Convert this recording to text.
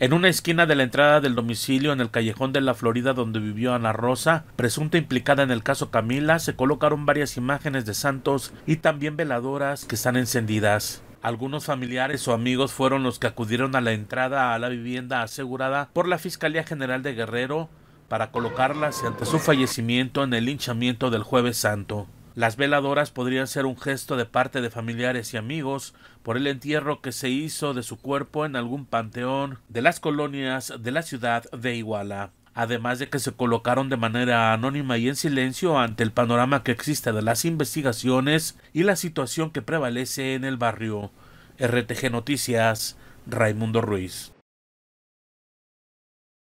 En una esquina de la entrada del domicilio en el callejón de la Florida donde vivió Ana Rosa, presunta implicada en el caso Camila, se colocaron varias imágenes de santos y también veladoras que están encendidas. Algunos familiares o amigos fueron los que acudieron a la entrada a la vivienda asegurada por la Fiscalía General de Guerrero para colocarlas ante su fallecimiento en el linchamiento del jueves santo. Las veladoras podrían ser un gesto de parte de familiares y amigos por el entierro que se hizo de su cuerpo en algún panteón de las colonias de la ciudad de Iguala además de que se colocaron de manera anónima y en silencio ante el panorama que existe de las investigaciones y la situación que prevalece en el barrio. RTG Noticias, Raimundo Ruiz.